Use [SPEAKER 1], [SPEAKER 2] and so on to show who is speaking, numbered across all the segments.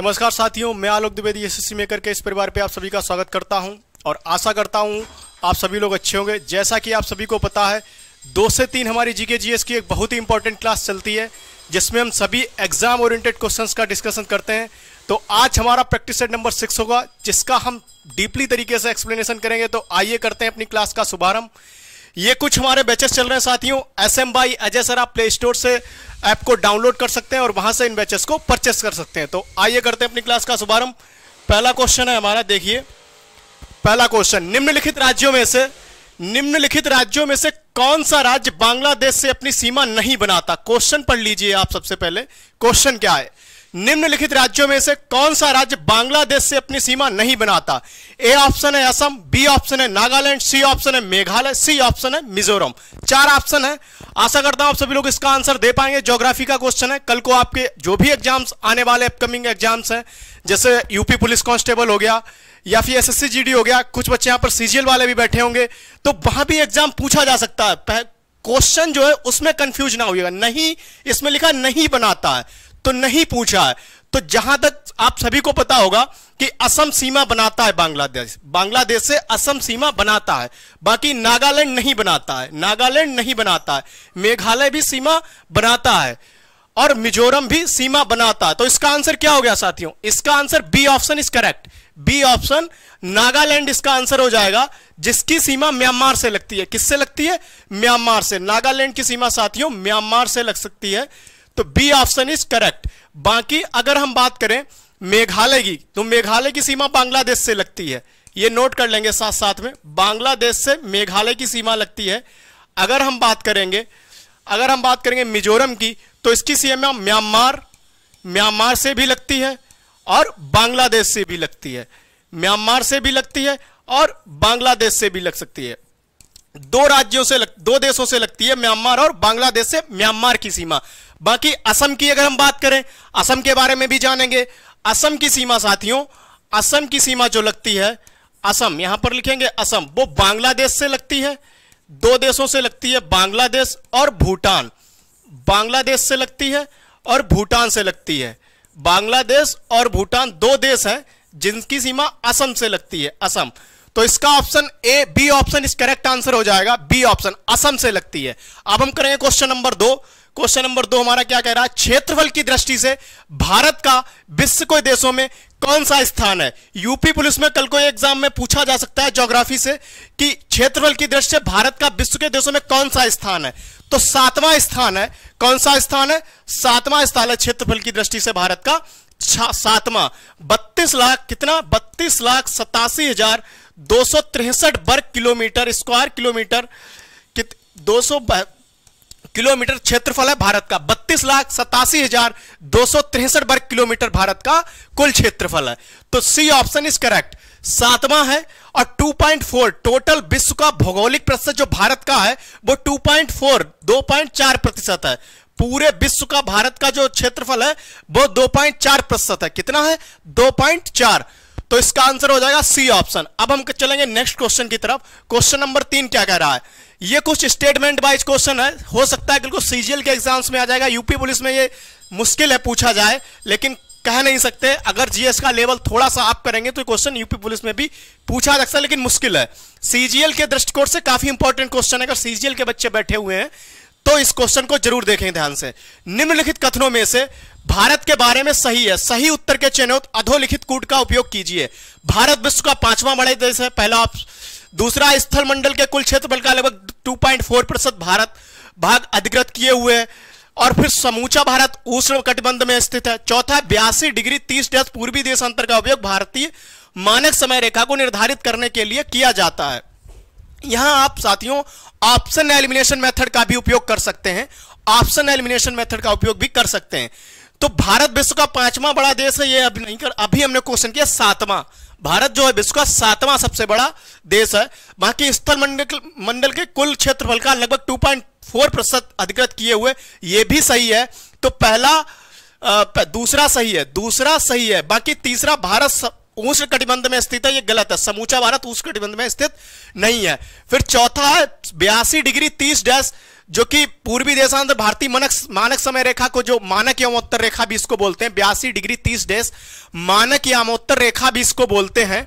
[SPEAKER 1] नमस्कार साथियों मैं आलोक द्विवेदी एस मेकर के इस परिवार पे आप सभी का स्वागत करता हूं और आशा करता हूं आप सभी लोग अच्छे होंगे जैसा कि आप सभी को पता है दो से तीन हमारी जीके जीएस की एक बहुत ही इंपॉर्टेंट क्लास चलती है जिसमें हम सभी एग्जाम ओरिएंटेड क्वेश्चंस का डिस्कशन करते हैं तो आज हमारा प्रैक्टिस सेट नंबर सिक्स होगा जिसका हम डीपली तरीके से एक्सप्लेनेशन करेंगे तो आइए करते हैं अपनी क्लास का शुभारंभ ये कुछ हमारे बैचेस चल रहे हैं साथियों S M by Ajay sir आप प्ले स्टोर से ऐप को डाउनलोड कर सकते हैं और वहां से इन बैचेस को परचेस कर सकते हैं तो आइए करते हैं अपनी क्लास का शुभारंभ पहला क्वेश्चन है हमारा देखिए पहला क्वेश्चन निम्नलिखित राज्यों में से निम्नलिखित राज्यों में से कौन सा राज्य बांग्लादेश से अपनी सीमा नहीं बनाता क्वेश्चन पढ़ लीजिए आप सबसे पहले क्वेश्चन क्या है निम्नलिखित राज्यों में से कौन सा राज्य बांग्लादेश से अपनी सीमा नहीं बनाता ए ऑप्शन है असम बी ऑप्शन है नागालैंड सी ऑप्शन है मेघालय सी ऑप्शन है मिजोरम चार ऑप्शन है आशा करता हूं आप सभी लोग इसका आंसर दे पाएंगे ज्योग्राफी का क्वेश्चन है कल को आपके जो भी एग्जाम्स आने वाले अपकमिंग एग्जाम्स हैं जैसे यूपी पुलिस कांस्टेबल हो गया या फिर एस एस हो गया कुछ बच्चे यहां पर सीजीएल वाले भी बैठे होंगे तो वहां भी एग्जाम पूछा जा सकता है क्वेश्चन जो है उसमें कंफ्यूज ना होगा नहीं इसमें लिखा नहीं बनाता है तो नहीं पूछा है तो जहां तक आप सभी को पता होगा कि असम सीमा बनाता है बांग्लादेश बांग्लादेश से असम सीमा बनाता है बाकी नागालैंड नहीं बनाता है नागालैंड नहीं बनाता है मेघालय भी सीमा बनाता है और मिजोरम भी सीमा बनाता है तो इसका आंसर क्या हो गया साथियों इसका answer B option is correct B option Nagaland इसका आंसर हो जाएगा जिसकी सीमा म्यांमार से लगती है किससे लगती है म्यांमार से नागालैंड की सीमा साथियों म्यांमार से लग सकती है तो बी ऑप्शन इज करेक्ट बाकी अगर हम बात करें मेघालय की तो मेघालय की सीमा बांग्लादेश से लगती है ये नोट कर लेंगे साथ साथ में बांग्लादेश से मेघालय की सीमा लगती है अगर हम बात करेंगे अगर हम बात करेंगे मिजोरम की तो इसकी सीमा म्यांमार म्यांमार से भी लगती है और बांग्लादेश से भी लगती है म्यांमार से भी लगती है और बांग्लादेश से भी लग सकती है दो राज्यों से लग, दो देशों से लगती है म्यांमार और बांग्लादेश से म्यांमार की सीमा बाकी असम की अगर हम बात करें असम के बारे में भी जानेंगे असम की सीमा साथियों असम की सीमा जो लगती है असम यहां पर लिखेंगे असम वो बांग्लादेश से लगती है दो देशों से लगती है बांग्लादेश और भूटान बांग्लादेश से लगती है और भूटान से लगती है बांग्लादेश और भूटान दो देश हैं जिनकी सीमा असम से लगती है असम तो इसका option A B option is correct answer हो जाएगा बी ऑप्शन असम से लगती है अब हम करेंगे क्वेश्चन नंबर दो क्वेश्चन नंबर दो हमारा क्या कह रहा है क्षेत्रफल की दृष्टि से भारत का विश्व के देशों में कौन सा स्थान है यूपी पुलिस में कल को एग्जाम में पूछा जा सकता है ज्योग्राफी से कि क्षेत्रफल की दृष्टि से भारत का विश्व के देशों में कौन सा स्थान है तो सातवां स्थान है कौन सा स्थान है सातवां स्थान है क्षेत्रफल की दृष्टि से भारत का सातवां बत्तीस लाख कितना बत्तीस लाख सतासी हजार दो सौ तिरसठ वर्ग किलोमीटर स्क्वायर किलोमीटर दो सौ किलोमीटर क्षेत्रफल है भारत का बत्तीस लाख सतासी हजार दो सौ तिरसठ वर्ग किलोमीटर भारत का कुल क्षेत्रफल है तो सी ऑप्शन इज करेक्ट सातवां है और 2.4 टोटल विश्व का भौगोलिक प्रतिशत जो भारत का है वो 2.4 2.4 प्रतिशत है पूरे विश्व का भारत का जो क्षेत्रफल है वो 2.4 प्रतिशत है कितना है 2.4 तो इसका आंसर हो जाएगा सी ऑप्शन अब हम चलेंगे नेक्स्ट क्वेश्चन की तरफ क्वेश्चन नंबर तीन क्या कह रहा है ये कुछ स्टेटमेंट वाइज क्वेश्चन है हो सकता है बिल्कुल सीजीएल के एग्जाम्स में आ जाएगा यूपी पुलिस में ये मुश्किल है पूछा जाए लेकिन कह नहीं सकते अगर जीएस का लेवल थोड़ा सा आप करेंगे तो क्वेश्चन यूपी पुलिस में भी पूछा जा सकता है लेकिन मुश्किल है सीजीएल के दृष्टिकोण से काफी इंपॉर्टेंट क्वेश्चन है अगर सीजीएल के बच्चे बैठे हुए हैं तो इस क्वेश्चन को जरूर देखें ध्यान से निम्नलिखित कथनों में से भारत के बारे में सही है सही उत्तर के चिन्हित अधोलिखित कूट का उपयोग कीजिए भारत विश्व का पांचवा बड़ा देश है पहला आप दूसरा स्थल मंडल के कुल क्षेत्रफल का लगभग 2.4 प्रतिशत भारत भाग अधिकृत किए हुए है और फिर समूचा भारत उष्ण कटिबंध में स्थित है चौथा बयासी डिग्री तीस डैश पूर्वी अंतर का उपयोग भारतीय मानक समय रेखा को निर्धारित करने के लिए किया जाता है यहां आप साथियों ऑप्शन एलिमिनेशन मेथड का भी उपयोग कर सकते हैं ऑप्शन एलिमिनेशन मेथड का उपयोग भी कर सकते हैं तो भारत विश्व का पांचवा बड़ा देश है ये अभी नहीं कर अभी हमने क्वेश्चन किया सातवां भारत जो है विश्व का सातवां सबसे बड़ा देश है बाकी स्थल मंडल मंडल के कुल क्षेत्रफल का लगभग 2.4 प्रतिशत अधिकृत किए हुए यह भी सही है तो पहला दूसरा सही है दूसरा सही है बाकी तीसरा भारत उष्ण कटिबंध में स्थित है यह गलत है समूचा भारत उष्ण कटिबंध में स्थित नहीं है फिर चौथा है बयासी डिग्री तीस डैश जो कि पूर्वी देशांतर भारतीय मानक मानक समय रेखा को जो मानक यामोत्तर रेखा भी इसको बोलते हैं बयासी डिग्री तीस डेस मानक यामोत्तर रेखा भी इसको बोलते हैं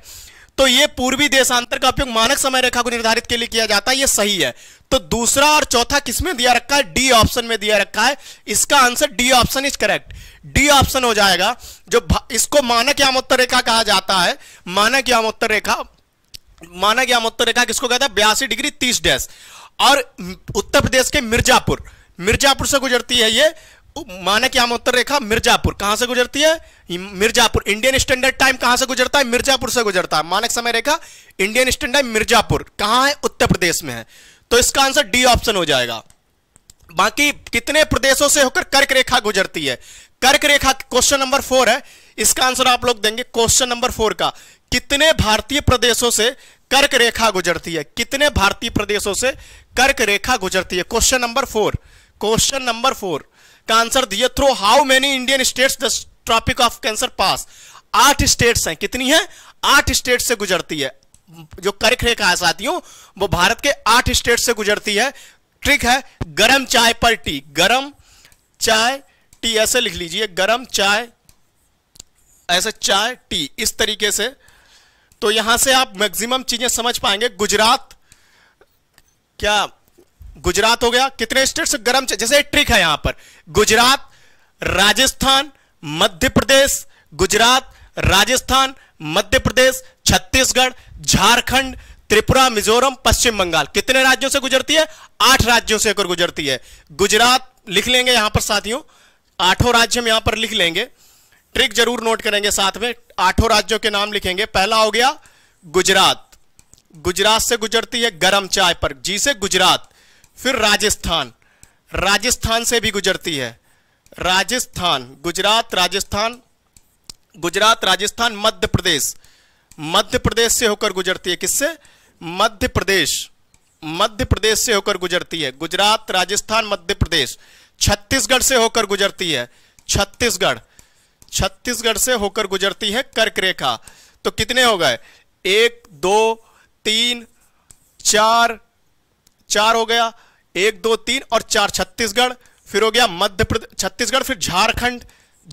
[SPEAKER 1] तो ये पूर्वी देशांतर का उपयोग मानक समय रेखा को निर्धारित के लिए किया जाता है ये सही है तो दूसरा और चौथा किसमें दिया रखा है डी ऑप्शन में दिया रखा है इसका answer D option is correct D option हो जाएगा जो इसको मानक यामोत्तर रेखा कहा जाता है मानक यामोत्तर रेखा मानक यामोत्तर रेखा किसको कहता है बयासी डिग्री तीस डैश और उत्तर प्रदेश के मिर्जापुर मिर्जापुर से गुजरती है ये माने कि हम उत्तर रेखा मिर्जापुर कहां से गुजरती है मिर्जापुर इंडियन स्टैंडर्ड टाइम कहां से गुजरता है मिर्जापुर से गुजरता है मानक समय रेखा इंडियन स्टैंडर्ड मिर्जापुर कहां है उत्तर प्रदेश में है तो इसका आंसर डी ऑप्शन हो जाएगा बाकी कितने प्रदेशों से होकर कर्क रेखा गुजरती है कर्क रेखा क्वेश्चन नंबर फोर है इसका आंसर आप लोग देंगे क्वेश्चन नंबर फोर का कितने भारतीय प्रदेशों से कर्क रेखा गुजरती है कितने भारतीय प्रदेशों से कर्क रेखा गुजरती है question number four question number four का आंसर दिए through how many Indian states the tropic of cancer pass आठ स्टेट्स हैं कितनी है आठ स्टेट से गुजरती है जो कर्क रेखा है साथियों वो भारत के आठ स्टेट से गुजरती है ट्रिक है गरम चाय पर टी गरम चाय टी ऐसे लिख लीजिए गरम चाय ऐसे चाय टी इस तरीके से तो यहां से आप मैक्सिमम चीजें समझ पाएंगे गुजरात क्या गुजरात हो गया कितने स्टेट्स गर्म जैसे ट्रिक है यहां पर गुजरात राजस्थान मध्य प्रदेश गुजरात राजस्थान मध्य प्रदेश छत्तीसगढ़ झारखंड त्रिपुरा मिजोरम पश्चिम बंगाल कितने राज्यों से गुजरती है आठ राज्यों से होकर गुजरती है गुजरात लिख लेंगे यहां पर साथियों आठों राज्य हम यहां पर लिख लेंगे ट्रिक जरूर नोट करेंगे साथ में आठों राज्यों के नाम लिखेंगे पहला हो गया गुजरात गुजरात से गुजरती है गरम चाय पर जी से गुजरात फिर राजस्थान राजस्थान से भी गुजरती है राजस्थान गुजरात राजस्थान गुजरात राजस्थान मध्य प्रदेश मध्य प्रदेश से होकर गुजरती है किससे मध्य प्रदेश मध्य प्रदेश से होकर गुजरती है गुजरात राजस्थान मध्य प्रदेश छत्तीसगढ़ से होकर गुजरती है छत्तीसगढ़ छत्तीसगढ़ से होकर गुजरती है कर्क रेखा तो कितने हो गए एक दो तीन चार चार हो गया एक दो तीन और चार छत्तीसगढ़ फिर हो गया मध्य प्रदेश छत्तीसगढ़ फिर झारखंड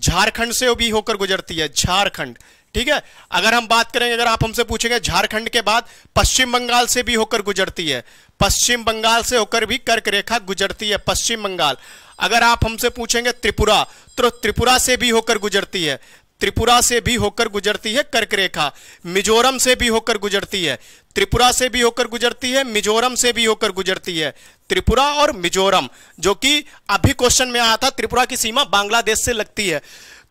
[SPEAKER 1] झारखंड से भी होकर गुजरती है झारखंड ठीक है अगर हम बात करेंगे अगर आप हमसे पूछेंगे झारखंड के बाद पश्चिम बंगाल से भी होकर गुजरती है पश्चिम बंगाल से होकर भी कर्क रेखा गुजरती है पश्चिम बंगाल अगर आप हमसे पूछेंगे त्रिपुरा तो त्रिपुरा से भी होकर गुजरती है त्रिपुरा से भी होकर गुजरती है कर्क रेखा मिजोरम से भी होकर गुजरती है त्रिपुरा से भी होकर गुजरती है मिजोरम से भी होकर गुजरती है त्रिपुरा और मिजोरम जो कि अभी क्वेश्चन में आया था त्रिपुरा की सीमा बांग्लादेश से लगती है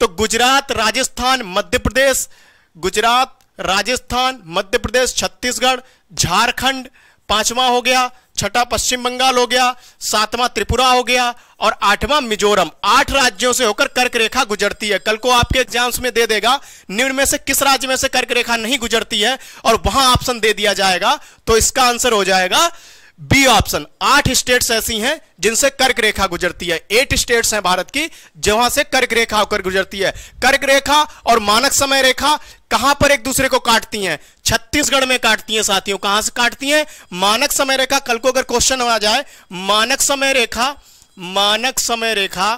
[SPEAKER 1] तो गुजरात राजस्थान मध्य प्रदेश गुजरात राजस्थान मध्य प्रदेश छत्तीसगढ़ झारखंड पांचवा हो गया छठा पश्चिम बंगाल हो गया सातवां त्रिपुरा हो गया और आठवां मिजोरम आठ राज्यों से होकर कर्क रेखा गुजरती है कल को आपके एग्जाम्स में दे देगा निम्न में से किस राज्य में से कर्क रेखा नहीं गुजरती है और वहां ऑप्शन दे दिया जाएगा तो इसका आंसर हो जाएगा बी ऑप्शन आठ स्टेट्स ऐसी हैं जिनसे कर्क रेखा गुजरती है एट स्टेट्स हैं भारत की जहां से कर्क रेखा होकर गुजरती है कर्क रेखा और मानक समय रेखा कहां पर एक दूसरे को काटती हैं छत्तीसगढ़ में काटती हैं साथियों कहां से काटती हैं मानक समय रेखा कल को अगर क्वेश्चन आ जाए मानक समय रेखा मानक समय रेखा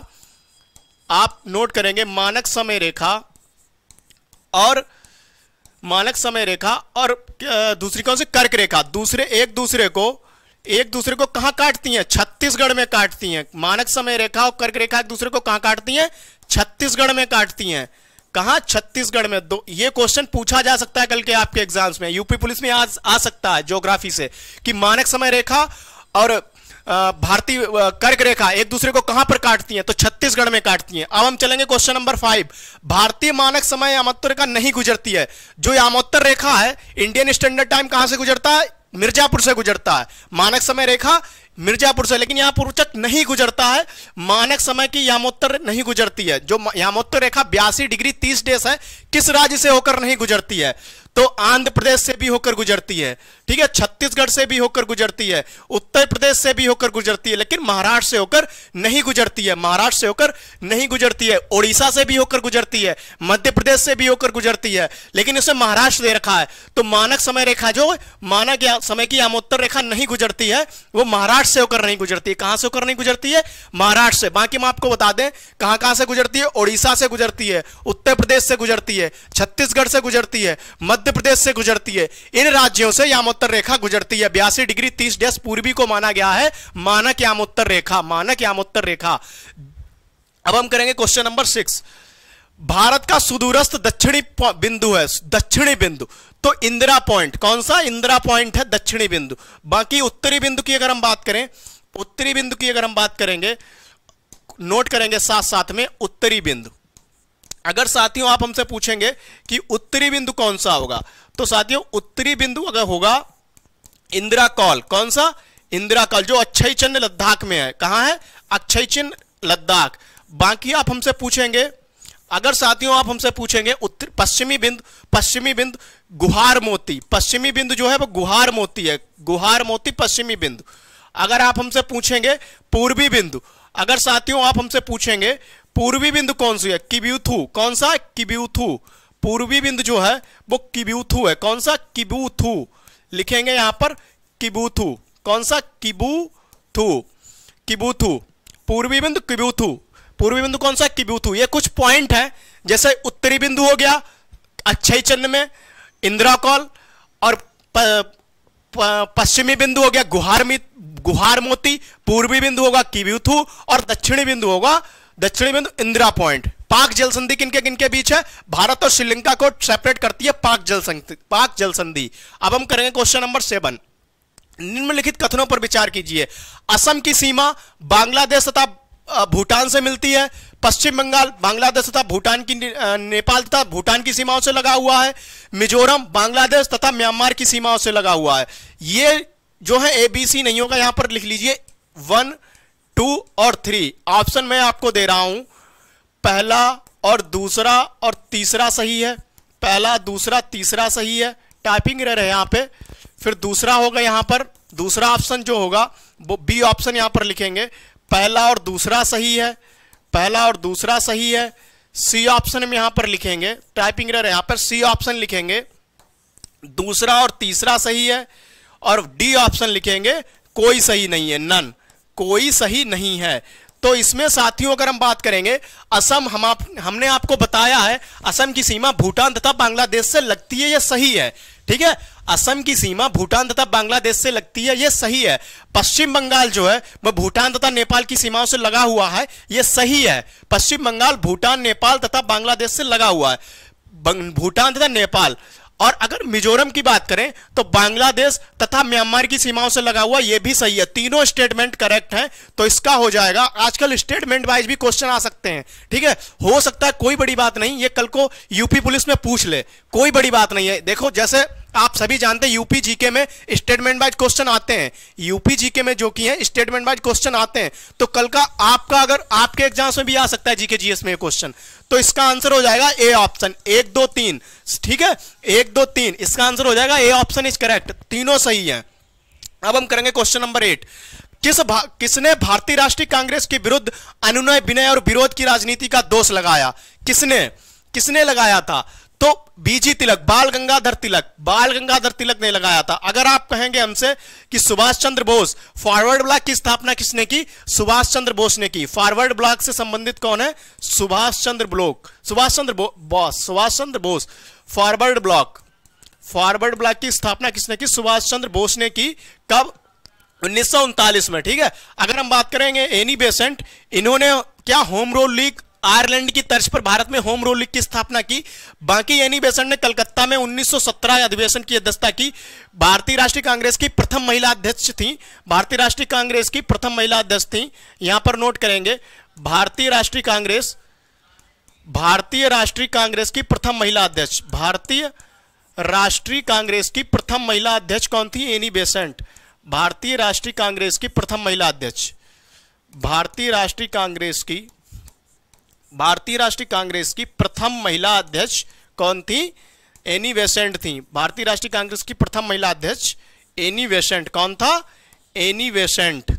[SPEAKER 1] आप नोट करेंगे मानक समय रेखा और मानक समय रेखा और दूसरी कौन सी कर्क रेखा दूसरे एक दूसरे को एक दूसरे को कहाँ काटती हैं छत्तीसगढ़ में काटती हैं मानक समय रेखा और कर्क रेखा एक दूसरे को कहाँ काटती हैं छत्तीसगढ़ में काटती हैं कहा छत्तीसगढ़ में दो ये क्वेश्चन पूछा जा सकता है कल के आपके एग्जाम्स में यूपी पुलिस में आज आ सकता है ज्योग्राफी से कि मानक समय रेखा और भारतीय कर्क रेखा एक दूसरे को कहां पर काटती हैं तो छत्तीसगढ़ में काटती हैं अब हम चलेंगे क्वेश्चन नंबर फाइव भारतीय मानक समय यामोत्तर रेखा नहीं गुजरती है जो यामोत्तर रेखा है इंडियन स्टैंडर्ड टाइम कहां से गुजरता है मिर्जापुर से गुजरता है मानक समय रेखा मिर्जापुर से लेकिन यहां पूर्वचक नहीं गुजरता है मानक समय की यामोत्तर नहीं गुजरती है जो यामोत्तर रेखा बयासी डिग्री तीस डेस है किस राज्य से होकर नहीं गुजरती है तो आंध्र प्रदेश से भी होकर गुजरती है ठीक है छत्तीसगढ़ से भी होकर गुजरती है उत्तर प्रदेश से भी होकर गुजरती है लेकिन महाराष्ट्र से होकर नहीं गुजरती है महाराष्ट्र से होकर नहीं गुजरती है ओडिशा से भी होकर गुजरती है मध्य प्रदेश से भी होकर गुजरती है लेकिन इसे महाराष्ट्र दे रखा है तो मानक समय रेखा जो मानक समय की आमोत्तर रेखा नहीं गुजरती है वो महाराष्ट्र से होकर नहीं गुजरती है कहां से होकर नहीं गुजरती है महाराष्ट्र से बाकी हम आपको बता दें कहां कहां से गुजरती है ओडिशा से गुजरती है उत्तर प्रदेश से गुजरती है छत्तीसगढ़ से गुजरती है मध्य मध्य प्रदेश से गुजरती है इन राज्यों से यामोत्तर रेखा गुजरती है बयासी डिग्री तीस डैश पूर्वी को माना गया है मानक यामोत्तर रेखा मानक यामोत्तर रेखा अब हम करेंगे क्वेश्चन नंबर सिक्स भारत का सुदूरस्थ दक्षिणी बिंदु है दक्षिणी बिंदु तो इंदिरा पॉइंट कौन सा इंदिरा पॉइंट है दक्षिणी बिंदु बाकी उत्तरी बिंदु की अगर हम बात करें उत्तरी बिंदु की अगर हम बात करेंगे नोट करेंगे साथ साथ में उत्तरी बिंदु अगर साथियों आप हमसे पूछेंगे कि उत्तरी बिंदु कौन सा होगा तो साथियों उत्तरी बिंदु अगर होगा इंदिरा कॉल कौन सा इंदिरा कॉल जो अक्षय चिन्ह लद्दाख में है कहा है अक्षय चिन्ह लद्दाख बाकी आप हमसे पूछेंगे अगर साथियों आप हमसे पूछेंगे उत्तर पश्चिमी बिंदु पश्चिमी बिंदु गुहार मोती पश्चिमी बिंदु जो है वो गुहार मोती है गुहार मोती पश्चिमी बिंदु अगर आप हमसे पूछेंगे पूर्वी बिंदु अगर साथियों आप हमसे पूछेंगे पूर्वी बिंदु कौन सी है किब्यूथू कौन सा किब्यूथू पूर्वी बिंदु जो है वो किब्यूथू है कौन सा किबूथू लिखेंगे यहां पर किबूथू कौन सा किबूथू किबूथू पूर्वी बिंदु किबूथू पूर्वी बिंदु कौन सा किबूथू ये कुछ पॉइंट है जैसे उत्तरी बिंदु हो गया अक्षय चंद में इंदिरा कॉल और पश्चिमी बिंदु हो गया गुहार गुहार मोती पूर्वी बिंदु होगा किब्यूथू और दक्षिणी बिंदु होगा दक्षिणी बिंदु इंदिरा पॉइंट पाक जल संधि किनके किनके बीच है भारत और श्रीलंका को सेपरेट करती है पाक जल संधि पाक जल संधि अब हम करेंगे क्वेश्चन नंबर सेवन निम्नलिखित कथनों पर विचार कीजिए असम की सीमा बांग्लादेश तथा भूटान से मिलती है पश्चिम बंगाल बांग्लादेश तथा भूटान की नेपाल तथा भूटान की सीमाओं से लगा हुआ है मिजोरम बांग्लादेश तथा म्यांमार की सीमाओं से लगा हुआ है ये जो है एबीसी नहीं होगा यहां पर लिख लीजिए वन टू और थ्री ऑप्शन मैं आपको दे रहा हूं पहला और दूसरा और तीसरा सही है पहला दूसरा तीसरा सही है टाइपिंग रह रहे यहां पे फिर दूसरा होगा यहां पर दूसरा ऑप्शन जो होगा वो बी ऑप्शन यहां पर लिखेंगे पहला और दूसरा सही है पहला और दूसरा सही है सी ऑप्शन में यहां पर लिखेंगे टाइपिंग रह रहे यहां पर सी ऑप्शन लिखेंगे दूसरा और तीसरा सही है और डी ऑप्शन लिखेंगे कोई सही नहीं है नन कोई सही नहीं है तो इसमें साथियों अगर हम बात करेंगे असम हम आप हमने आपको बताया है असम की सीमा भूटान तथा बांग्लादेश से लगती है यह सही है ठीक है असम की सीमा भूटान तथा बांग्लादेश से लगती है यह सही है पश्चिम बंगाल जो है वह भूटान तथा नेपाल की सीमाओं से लगा हुआ है यह सही है पश्चिम बंगाल भूटान नेपाल तथा बांग्लादेश से लगा हुआ है भूटान तथा नेपाल और अगर मिजोरम की बात करें तो बांग्लादेश तथा म्यांमार की सीमाओं से लगा हुआ यह भी सही है तीनों स्टेटमेंट करेक्ट हैं तो इसका हो जाएगा आजकल स्टेटमेंट वाइज भी क्वेश्चन आ सकते हैं ठीक है हो सकता है कोई बड़ी बात नहीं ये कल को यूपी पुलिस में पूछ ले कोई बड़ी बात नहीं है देखो जैसे आप सभी जानते हैं यूपी जीके में स्टेटमेंट वाइज क्वेश्चन आते हैं यूपी जीके में जो कि है स्टेटमेंट वाइज क्वेश्चन आते हैं तो कल का आपका अगर आपके एग्जाम में भी आ सकता है जीके जीएस में क्वेश्चन तो इसका आंसर हो जाएगा ए ऑप्शन एक दो तीन ठीक है एक दो तीन इसका आंसर हो जाएगा ए ऑप्शन इज करेक्ट तीनों सही है अब हम करेंगे क्वेश्चन नंबर एट किस भा, किसने भारतीय राष्ट्रीय कांग्रेस के विरुद्ध अनुनय विनय और विरोध की राजनीति का दोष लगाया किसने किसने लगाया था तो बीजी तिलक बाल गंगाधर तिलक बाल गंगाधर तिलक ने लगाया था अगर आप कहेंगे हमसे कि सुभाष चंद्र बोस फॉरवर्ड ब्लॉक की स्थापना किसने की सुभाष चंद्र बोस ने की फॉरवर्ड ब्लॉक से संबंधित कौन है Subhash Chandra Bloc Subhash Chandra Bose Subhash Chandra Bose Forward Bloc Forward Bloc की स्थापना किसने की सुभाष चंद्र बोस ने की कब उन्नीस में ठीक है अगर हम बात करेंगे एनी बेसेंट इन्होंने क्या होम रोल लीग आयरलैंड की तर्ज पर भारत में होम रूल लीग की स्थापना की बाकी एनी बेसेंट ने कलकत्ता में 1917 अधिवेशन की अध्यक्षता की भारतीय राष्ट्रीय कांग्रेस की प्रथम महिला अध्यक्ष थी भारतीय राष्ट्रीय कांग्रेस की प्रथम महिला अध्यक्ष थी यहां पर नोट करेंगे भारतीय राष्ट्रीय कांग्रेस भारतीय राष्ट्रीय कांग्रेस की प्रथम महिला अध्यक्ष भारतीय राष्ट्रीय कांग्रेस की प्रथम महिला अध्यक्ष कौन थी एनी बेसेंट भारतीय राष्ट्रीय कांग्रेस की प्रथम महिला अध्यक्ष भारतीय राष्ट्रीय कांग्रेस की भारतीय राष्ट्रीय कांग्रेस की प्रथम महिला अध्यक्ष कौन थी एनी वेसेंट थी भारतीय राष्ट्रीय कांग्रेस की प्रथम महिला अध्यक्ष एनी वेसेंट कौन था एनी वेसेंट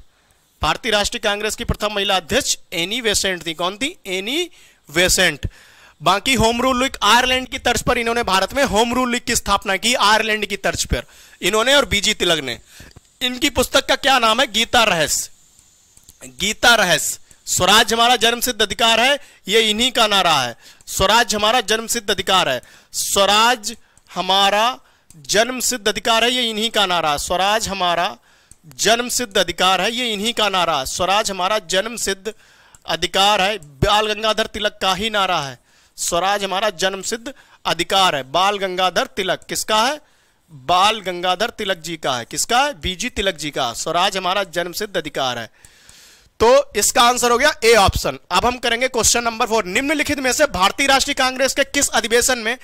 [SPEAKER 1] भारतीय राष्ट्रीय कांग्रेस की प्रथम महिला अध्यक्ष एनी वेसेंट थी कौन थी एनी वेसेंट बाकी होम रूल लीग आयरलैंड की तर्ज पर इन्होंने भारत में होम रूल लीग की स्थापना की आयरलैंड की तर्ज पर इन्होंने और बीजी तिलक ने इनकी पुस्तक का क्या नाम है गीता रहस्य गीता रहस्य स्वराज हमारा जन्म सिद्ध अधिकार है ये इन्हीं का नारा है स्वराज हमारा जन्म सिद्ध अधिकार है स्वराज हमारा जन्म सिद्ध अधिकार है ये इन्हीं का नारा है स्वराज हमारा जन्म सिद्ध अधिकार है ये इन्हीं का नारा है स्वराज हमारा जन्म सिद्ध अधिकार है बाल गंगाधर तिलक का ही नारा है स्वराज हमारा जन्म सिद्ध अधिकार है बाल गंगाधर तिलक किसका है बाल गंगाधर तिलक जी का है किसका है बीजी तिलक जी का स्वराज हमारा जन्म सिद्ध अधिकार है तो इसका आंसर हो गया ए ऑप्शन अब हम करेंगे क्वेश्चन नंबर फोर निम्नलिखित में से भारतीय राष्ट्रीय कांग्रेस के किस अधिवेशन में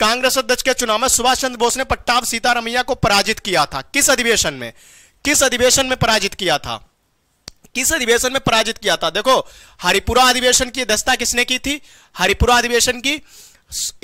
[SPEAKER 1] कांग्रेस अध्यक्ष के चुनाव में सुभाष चंद्र बोस ने पट्टाव सीतारमैया को पराजित किया था किस अधिवेशन में किस अधिवेशन में पराजित किया था किस अधिवेशन में पराजित किया था देखो हरिपुरा अधिवेशन की अध्यक्षता किसने की थी हरिपुरा अधिवेशन की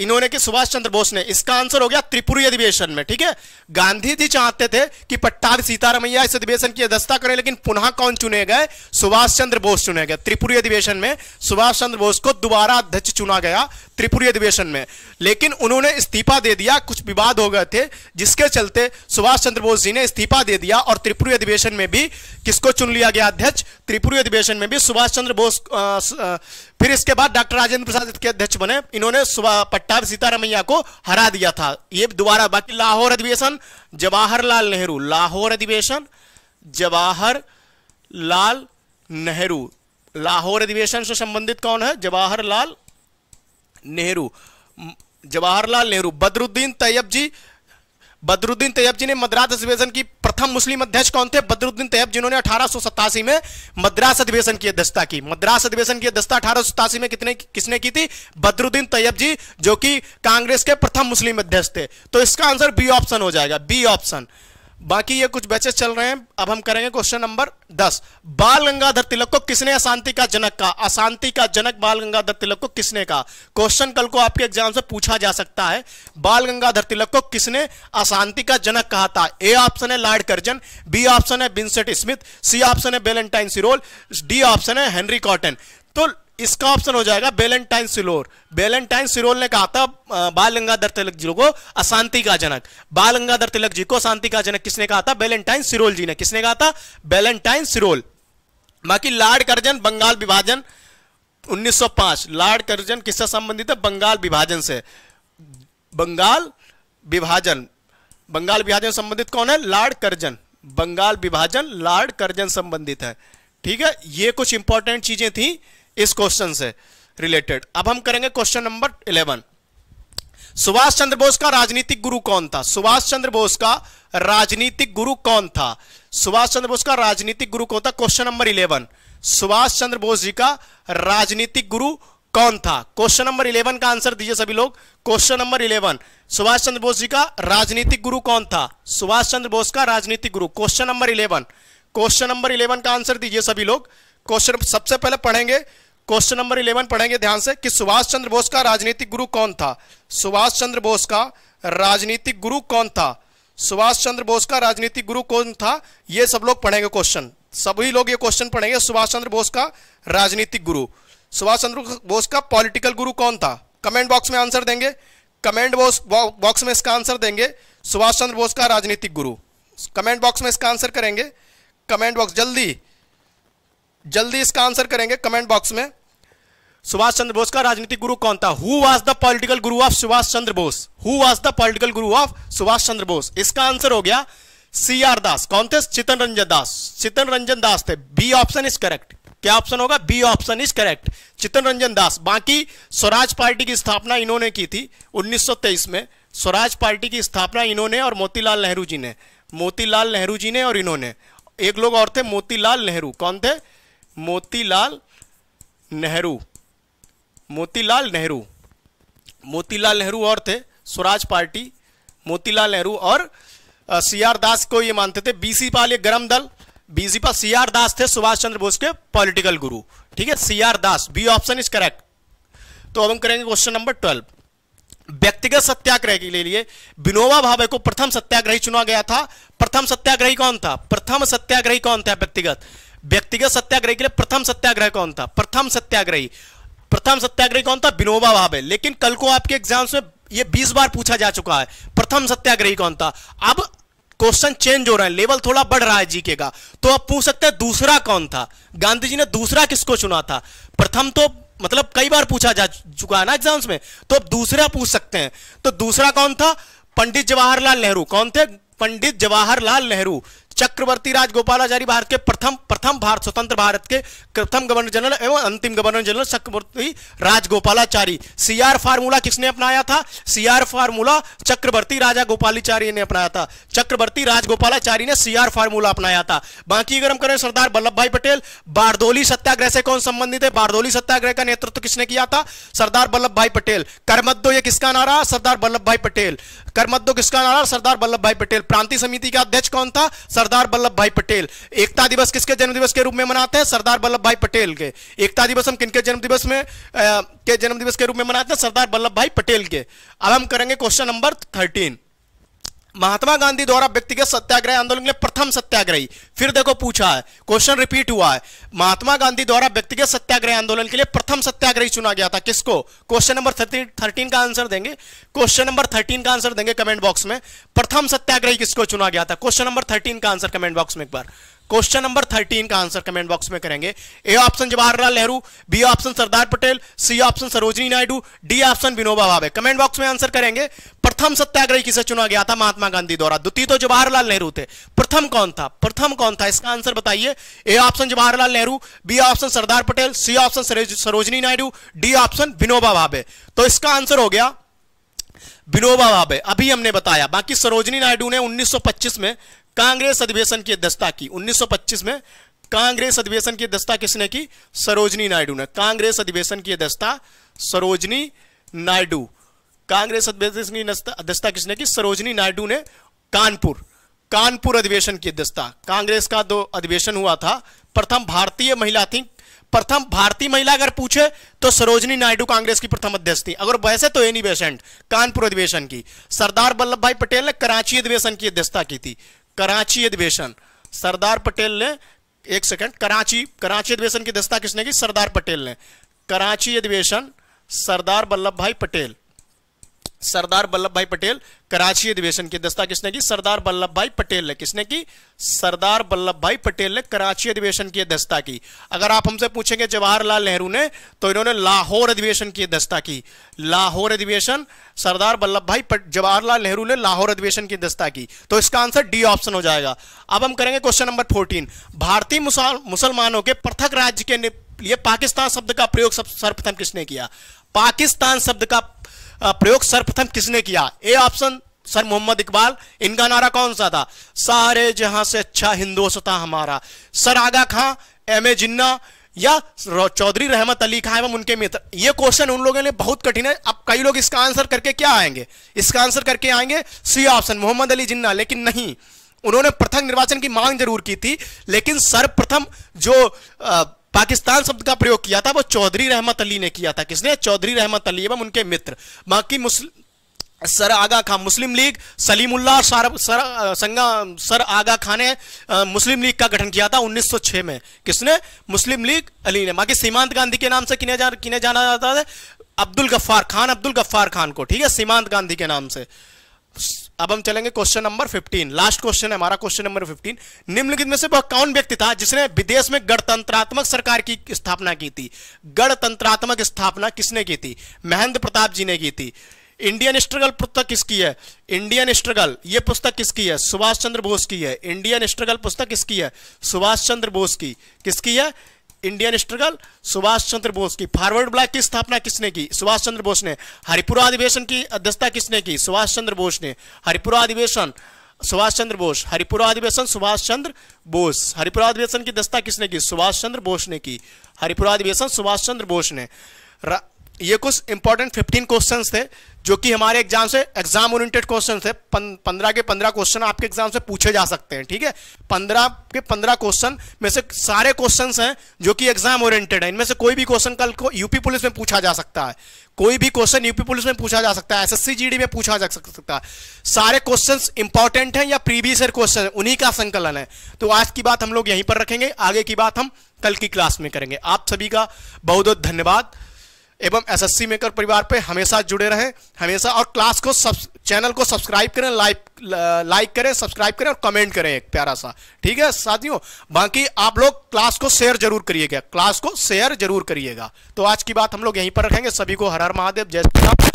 [SPEAKER 1] इन्होंने कि सुभाष चंद्र बोस ने इसका आंसर हो गया त्रिपुरी अधिवेशन में ठीक है गांधी जी चाहते थे कि पट्टाभी सीतारमैया इस अधिवेशन की अध्यक्षता करें लेकिन पुनः कौन चुने गए सुभाष चंद्र बोस चुने गए त्रिपुरी अधिवेशन में सुभाष चंद्र बोस को दोबारा अध्यक्ष चुना गया त्रिपुरी अधिवेशन में लेकिन उन्होंने इस्तीफा दे दिया कुछ विवाद हो गए थे जिसके चलते सुभाष चंद्र बोस जी ने इस्तीफा दे दिया और त्रिपुरी अधिवेशन में भी किसको चुन लिया गया अध्यक्ष त्रिपुरी अधिवेशन में भी सुभाष चंद्र बोस फिर इसके बाद डॉक्टर राजेंद्र प्रसाद के अध्यक्ष बने इन्होंने पट्टा सीतारमैया को हरा दिया था ये दोबारा बाकी लाहौर अधिवेशन जवाहरलाल नेहरू लाहौर अधिवेशन जवाहर लाल नेहरू लाहौर अधिवेशन से संबंधित कौन है जवाहरलाल नेहरू जवाहरलाल नेहरू बदरुद्दीन तैयब जी बदरुद्दीन तैयब जी ने मद्रास अधिवेशन की प्रथम मुस्लिम अध्यक्ष कौन थे बदरुद्दीन तैयब जिन्होंने अठारह में मद्रास अधिवेशन की अध्यक्षता की मद्रास अधिवेशन की अध्यक्षता अठारह में कितने किसने की थी बदरुद्दीन तैयब जी जो कि कांग्रेस के प्रथम मुस्लिम अध्यक्ष थे तो इसका आंसर बी ऑप्शन हो जाएगा बी ऑप्शन बाकी ये कुछ बैचेस चल रहे हैं अब हम करेंगे क्वेश्चन नंबर दस बाल गंगाधर तिलक को किसने अशांति का जनक कहा अशांति का जनक बाल गंगाधर तिलक को किसने कहा क्वेश्चन कल को आपके एग्जाम से पूछा जा सकता है बाल गंगाधर तिलक को किसने अशांति का जनक कहा था ए ऑप्शन है लॉर्ड कर्जन बी ऑप्शन है बिन्सेट स्मिथ सी ऑप्शन है बेलेंटाइन सिरोल डी ऑप्शन है हेनरी कॉटन तो इसका ऑप्शन हो जाएगा बेलेंटाइन सिलोर बेलेंटाइन सिरोल ने कहा था बाल गंगाधर तिलक जी को अशांति का जनक बाल गंगाधर तिलक जी को अशांति का जनक किसने कहा था बेलेंटाइन सिरोल जी ने किसने कहा था बेलेंटाइन सिरोल बाकी लार्ड कर्जन बंगाल विभाजन 1905 लॉर्ड कर्जन किससे संबंधित है बंगाल विभाजन से बंगाल विभाजन बंगाल विभाजन संबंधित कौन है लॉर्ड कर्जन बंगाल विभाजन लॉर्ड कर्जन संबंधित है ठीक है ये कुछ इंपॉर्टेंट चीजें थी इस क्वेश्चन से रिलेटेड अब हम करेंगे question number eleven Subhash Chandra Bose का राजनीतिक गुरु कौन था सुभाष चंद्र बोस का राजनीतिक गुरु कौन था सुभाष चंद्र बोस का राजनीतिक गुरु कौन था question number eleven Subhash Chandra Bose ji का राजनीतिक गुरु कौन था क्वेश्चन नंबर इलेवन का आंसर दीजिए सभी लोग question number eleven Subhash Chandra Bose ji का राजनीतिक गुरु कौन था सुभाष चंद्र बोस का राजनीतिक गुरु question number eleven question number eleven का आंसर दीजिए सभी लोग क्वेश्चन सबसे पहले पढ़ेंगे क्वेश्चन नंबर इलेवन पढ़ेंगे ध्यान से कि सुभाष चंद्र बोस का राजनीतिक गुरु कौन था सुभाष चंद्र बोस का राजनीतिक गुरु कौन था सुभाष चंद्र बोस का राजनीतिक गुरु कौन था ये सब लोग पढ़ेंगे क्वेश्चन सभी लोग ये क्वेश्चन पढ़ेंगे सुभाष चंद्र बोस का राजनीतिक गुरु सुभाष चंद्र बोस का पॉलिटिकल गुरु कौन था कमेंट बॉक्स में आंसर देंगे कमेंट बॉक्स बॉक्स में इसका आंसर देंगे सुभाष चंद्र बोस का राजनीतिक गुरु कमेंट बॉक्स में इसका आंसर करेंगे कमेंट बॉक्स जल्दी जल्दी इसका आंसर करेंगे कमेंट बॉक्स में सुभाष चंद्र बोस का राजनीतिक गुरु कौन था who was the political guru of Subhash Chandra Bose who was the political guru of Subhash Chandra Bose इसका आंसर हो गया सी आर दास कौन थे चितन रंजन दास चितन रंजन दास थे बी ऑप्शन इज करेक्ट क्या ऑप्शन होगा B option is correct Chitta Ranjan Das बाकी स्वराज पार्टी की स्थापना इन्होंने की थी 1923 में स्वराज पार्टी की स्थापना इन्होंने और मोतीलाल नेहरू जी ने मोतीलाल नेहरू जी ने और इन्होंने एक लोग और थे मोतीलाल नेहरू कौन थे मोतीलाल नेहरू मोतीलाल नेहरू मोतीलाल नेहरू और थे स्वराज पार्टी मोतीलाल नेहरू और सी आर दास को ये मानते थे बीसी पाल एक गर्म दल बीसी पाल सी आर दास थे सुभाष चंद्र बोस के पॉलिटिकल गुरु ठीक है C R Das B option is correct तो अब हम करेंगे क्वेश्चन नंबर ट्वेल्व व्यक्तिगत सत्याग्रह के लिए विनोबा भावे को प्रथम सत्याग्रही चुना गया था प्रथम सत्याग्रही कौन था प्रथम सत्याग्रही कौन था व्यक्तिगत व्यक्तिगत सत्याग्रही के लिए प्रथम सत्याग्रह कौन था प्रथम सत्याग्रही प्रथम सत्याग्रही कौन था विनोबा भावे लेकिन कल को आपके एग्जाम्स में ये बीस बार पूछा जा चुका है प्रथम सत्याग्रही कौन था अब क्वेश्चन चेंज हो रहे हैं लेवल थोड़ा बढ़ रहा है जीके का तो अब पूछ सकते हैं दूसरा कौन था गांधी जी ने दूसरा किसको चुना था प्रथम तो मतलब कई बार पूछा जा चुका है ना एग्जाम्स में तो अब दूसरा पूछ सकते हैं तो दूसरा कौन था पंडित जवाहरलाल नेहरू कौन थे पंडित जवाहरलाल नेहरू चक्रवर्ती राज गोपालाचारी भारत के प्रथम प्रथम भारत स्वतंत्र भारत के प्रथम गवर्नर जनरल एवं अंतिम governor general Chakravarti Rajagopalachari CR formula किसने अपनाया था CR formula Chakravarti Rajagopalachari ने अपनाया था चक्रवर्ती राजगोपालाचारी ने सीआर फार्मूला अपनाया था बाकी अगर हम करें सरदार वल्लभ भाई पटेल बारदोली सत्याग्रह से कौन संबंधित है बारदोली सत्याग्रह का नेतृत्व किसने किया था सरदार वल्लभ भाई पटेल करमद्दो ये किसका नारा सरदार वल्लभ भाई पटेल करमद्दो किसका नारा सरदार वल्लभ भाई पटेल प्रांति समिति का अध्यक्ष कौन था सरदार सरदार वल्लभ भाई पटेल एकता दिवस किसके जन्म दिवस के रूप में मनाते हैं सरदार वल्लभ भाई पटेल के एकता दिवस हम किनके जन्म दिवस में आ, के जन्म दिवस के रूप में मनाते हैं सरदार वल्लभ भाई पटेल के अब हम करेंगे question number thirteen Mahatma Gandhi द्वारा व्यक्तिगत सत्याग्रह आंदोलन के प्रथम सत्याग्रही फिर देखो पूछा है क्वेश्चन रिपीट हुआ है महात्मा गांधी द्वारा व्यक्तिगत सत्याग्रह आंदोलन के लिए प्रथम सत्याग्रही चुना गया था किसको क्वेश्चन नंबर थर्टीन का आंसर देंगे क्वेश्चन नंबर थर्टीन का आंसर देंगे कमेंट बॉक्स में प्रथम सत्याग्रही किसको चुना गया था क्वेश्चन नंबर थर्टीन का आंसर कमेंट बॉक्स में एक बार क्वेश्चन नंबर थर्टीन का आंसर कमेंट बॉक्स में करेंगे A option Jawaharlal Nehru B option Sardar Patel C option Sarojini Naidu D option Vinoba Bhave comment box में आंसर करेंगे प्रथम सत्याग्रही किसे चुना गया था महात्मा गांधी द्वारा द्वितीय तो जवाहरलाल नेहरू थे प्रथम कौन था प्रथम कौन था इसका आंसर बताइए A option Jawaharlal Nehru B option Sardar Patel C option Sarojini Naidu D option Vinoba Bhave तो इसका आंसर हो गया विनोबा भावे अभी हमने बताया बाकी सरोजनी नायडू ने उन्नीस में कांग्रेस अधिवेशन की अध्यक्षता की उन्नीस में कांग्रेस अधिवेशन की अध्यक्षता किसने की सरोजनी नायडू ने कांग्रेस अधिवेशन की अध्यक्षता सरोजनी नायडू कांग्रेस अध्यक्ष की अध्यक्षता किसने की सरोजनी नायडू ने कानपुर कानपुर अधिवेशन की अध्यक्षता कांग्रेस का दो अधिवेशन हुआ था प्रथम भारतीय महिला थी प्रथम भारतीय महिला अगर पूछे तो सरोजनी नायडू कांग्रेस की प्रथम अध्यक्ष थी अगर वैसे तो एनी बेसेंट कानपुर अधिवेशन की सरदार वल्लभ भाई पटेल ने कराची अधिवेशन की अध्यक्षता की थी कराची अधिवेशन सरदार पटेल ने एक सेकंड कराची कराची अधिवेशन की अध्यक्षता किसने की सरदार पटेल ने कराची अधिवेशन सरदार वल्लभ भाई पटेल सरदार वल्लभ भाई पटेल कराची अधिवेशन की अध्यक्षता किसने की सरदार वल्लभ भाई पटेल ने किसने की सरदार वल्लभ भाई पटेल ने कराची अधिवेशन की अध्यक्षता की अगर आप हमसे पूछेंगे जवाहरलाल नेहरू ने तो इन्होंने लाहौर अधिवेशन की अध्यक्षता की लाहौर अधिवेशन सरदार वल्लभ भाई जवाहरलाल नेहरू ने लाहौर अधिवेशन की अध्यक्षता की तो इसका आंसर डी ऑप्शन हो जाएगा अब हम करेंगे क्वेश्चन नंबर फोर्टीन भारतीय मुसलमानों के पृथक राज्य के लिए पाकिस्तान शब्द का प्रयोग सर्वप्रथम किसने किया पाकिस्तान शब्द का प्रयोग सर्वप्रथम किसने किया A option sir Mohammad Iqbal इनका नारा कौन सा था सारे जहां से अच्छा हिंदोसता हमारा sir Agha Khan M A जिन्ना या चौधरी रहमत अली खां एवं उनके मित्र ये क्वेश्चन उन लोगों ने बहुत कठिन है अब कई लोग इसका आंसर करके क्या आएंगे इसका आंसर करके आएंगे सी ऑप्शन मोहम्मद अली जिन्ना लेकिन नहीं उन्होंने प्रथम निर्वाचन की मांग जरूर की थी लेकिन सर्वप्रथम जो आ, पाकिस्तान शब्द का प्रयोग किया था वो चौधरी रहमत अली ने किया था किसने चौधरी रहमत अली एवं उनके मित्र बाकी Muslim sir Aga Khan Muslim League Salimullah sir, sir संगा सर आगा खान ने मुस्लिम लीग का गठन किया था 1906 में किसने मुस्लिम लीग अली ने बाकी सीमांत गांधी के नाम से किने जा किने जाना जाता था अब्दुल गफ्फार खान अब्दुल गफ्फार खान को ठीक है सीमांत गांधी के नाम से अब हम चलेंगे क्वेश्चन नंबर 15 लास्ट क्वेश्चन है हमारा क्वेश्चन नंबर 15 निम्नलिखित में से वह कौन व्यक्ति था जिसने विदेश में गणतंत्रात्मक सरकार की स्थापना की थी गणतंत्रात्मक स्थापना किसने की थी महेंद्र प्रताप जी ने की थी इंडियन स्ट्रगल पुस्तक किसकी है इंडियन स्ट्रगल ये पुस्तक किसकी है सुभाष चंद्र बोस की है इंडियन स्ट्रगल पुस्तक किसकी है सुभाष चंद्र बोस की किसकी है इंडियन स्ट्रगल सुभाष चंद्र बोस की फॉरवर्ड ब्लॉक की स्थापना किसने की सुभाष चंद्र बोस ने हरिपुरा अधिवेशन की अध्यक्षता किसने की सुभाष चंद्र बोस ने हरिपुरा अधिवेशन सुभाष चंद्र बोस हरिपुरा अधिवेशन सुभाष चंद्र बोस हरिपुरा अधिवेशन की दस्ता किसने की सुभाष चंद्र बोस ने की हरिपुरा अधिवेशन सुभाष चंद्र बोस ने ये कुछ इंपॉर्टेंट 15 क्वेश्चंस थे जो कि हमारे एग्जाम से एग्जाम ओरिएंटेड क्वेश्चन थे पंद्रह के पंद्रह क्वेश्चन आपके एग्जाम से पूछे जा सकते हैं ठीक है पंद्रह के पंद्रह क्वेश्चन में से सारे क्वेश्चंस हैं जो कि एग्जाम ओरिएंटेड है इनमें से कोई भी क्वेश्चन कल को यूपी पुलिस में पूछा जा सकता है कोई भी क्वेश्चन यूपी पुलिस में पूछा जा सकता है एस एस में पूछा जा सकता है सारे क्वेश्चन इंपॉर्टेंट है या प्रीवियस ईयर क्वेश्चन उन्हीं का संकलन है तो आज की बात हम लोग यहीं पर रखेंगे आगे की बात हम कल की क्लास में करेंगे आप सभी का बहुत बहुत धन्यवाद एवं एसएससी मेकर परिवार पे हमेशा जुड़े रहें हमेशा और क्लास को सब चैनल को सब्सक्राइब करें लाइक लाइक करें सब्सक्राइब करें और कमेंट करें एक प्यारा सा ठीक है साथियों बाकी आप लोग क्लास को शेयर जरूर करिएगा क्लास को शेयर जरूर करिएगा तो आज की बात हम लोग यहीं पर रखेंगे सभी को हर हर महादेव जय श्री राम